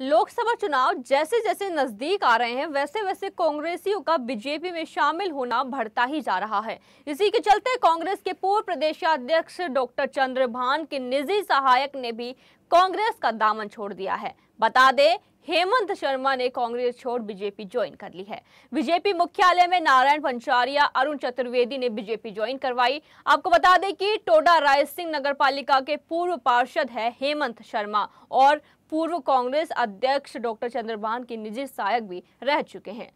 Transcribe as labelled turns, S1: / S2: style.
S1: लोकसभा चुनाव जैसे जैसे नजदीक आ रहे हैं वैसे वैसे कांग्रेसियों का बीजेपी में शामिल होना बढ़ता ही जा रहा है इसी के चलते कांग्रेस के पूर्व प्रदेशाध्यक्ष डॉक्टर चंद्रभान के निजी सहायक ने भी कांग्रेस का दामन छोड़ दिया है बता दें हेमंत शर्मा ने कांग्रेस छोड़ बीजेपी ज्वाइन कर ली है बीजेपी मुख्यालय में नारायण पंचारिया अरुण चतुर्वेदी ने बीजेपी ज्वाइन करवाई आपको बता दें कि टोडा राय सिंह नगर पालिका के पूर्व पार्षद है हेमंत शर्मा और पूर्व कांग्रेस अध्यक्ष डॉक्टर चंद्रभान के निजी सहायक भी रह चुके हैं